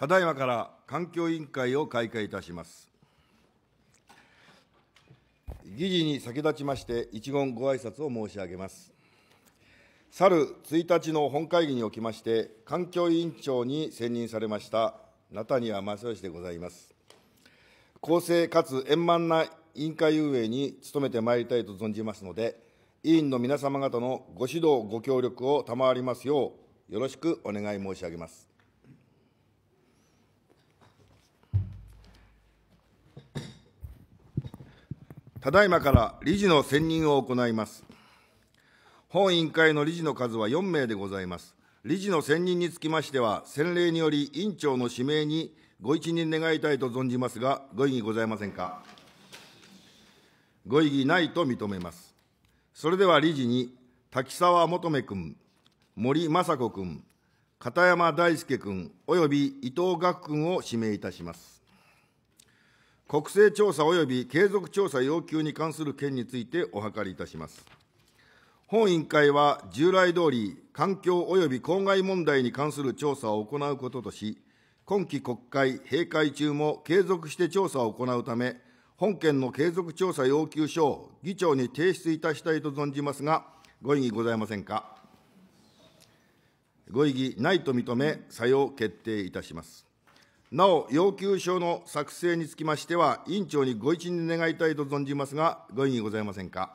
ただいまから環境委員会を開会いたします。議事に先立ちまして、一言ご挨拶を申し上げます。去る1日の本会議におきまして、環境委員長に選任されました中庭正義でございます。公正かつ円満な委員会運営に努めてまいりたいと存じますので、委員の皆様方のご指導、ご協力を賜りますよう、よろしくお願い申し上げます。ただいまから理事の選任を行います。本委員会の理事の数は4名でございます。理事の選任につきましては、先例により委員長の指名にご一任願いたいと存じますが、ご異議ございませんか。ご異議ないと認めます。それでは理事に、滝沢求君、森雅子君、片山大輔君、及び伊藤岳君を指名いたします。国勢調査及び継続調査要求に関する件についてお諮りいたします。本委員会は従来通り、環境及び公害問題に関する調査を行うこととし、今期国会閉会中も継続して調査を行うため、本件の継続調査要求書を議長に提出いたしたいと存じますが、ご異議ございませんか。ご異議ないと認め、作用決定いたします。なお、要求書の作成につきましては、委員長にご一任願いたいと存じますが、ご異議ございませんか。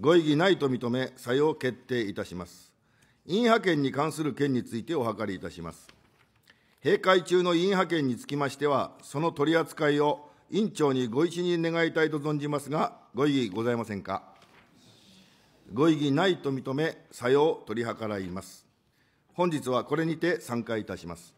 ご異議ないと認め、採用決定いたします。委員派遣に関する件についてお諮りいたします。閉会中の委員派遣につきましては、その取り扱いを委員長にご一任願いたいと存じますが、ご異議ございませんか。ご異議ないと認め、採用取り計らいます。本日はこれにて散会いたします。